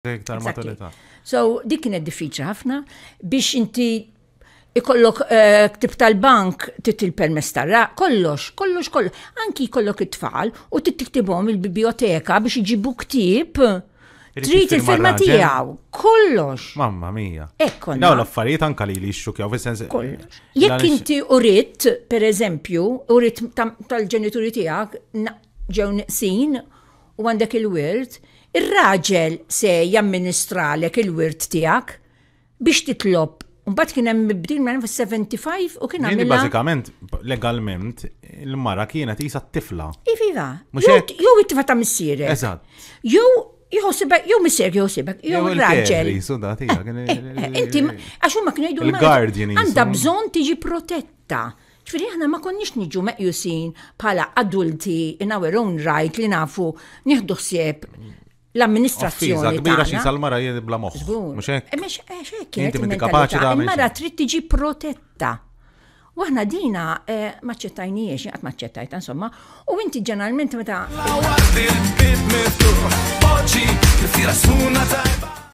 Iktar So, dik kienet diffiċli ħafna biex inti ikollok eh, ktib tal-bank tit il-permess tarra, kollox, kollox, kollox, anki jkollok it-tfal u tittiktibhom il-biblioteka biex iġibu ktib trid il-firma tiegħu. Kollox. Mamma mija. Ekkon. Daw l-affarijiet anka li li xxukjaw fis-sens. Kollox. Eh, Jekk inti uritt, per eżempju, uritt tal-ġenituri tiegħek ġew sin u għandek il-wirt, Ir-raġel se jamministralek il-wirt tiegħek biex titlob Mbagħad kien hemm mibdil minn 75 u kien għamilha. Bazzikament, legalment il-mara kienet isa t-tifla. Iviva. Iva. Jew it-tifla ta' Eżat. Eżatt. Jew jow jew missier jow jew raġel. Eh, eh, eh, inti għax huma kienu jgħidu l-guardian. Għandha bżonn tiġi protetta. Ġifieri aħna ma konniex niġu meqjusin bħala adulti in our own right li nafu nieħdu ħsieb l-amministrazzjoni. kbira xi sal-mara jien bla moħħ. Mhux hekk. Eh, eh, inti minti kapaċi ta' mara trid tiġi protetta. Waħna dina eh, maċċettajniex, qatt maċċettajta insomma, u inti ġeneralment meta.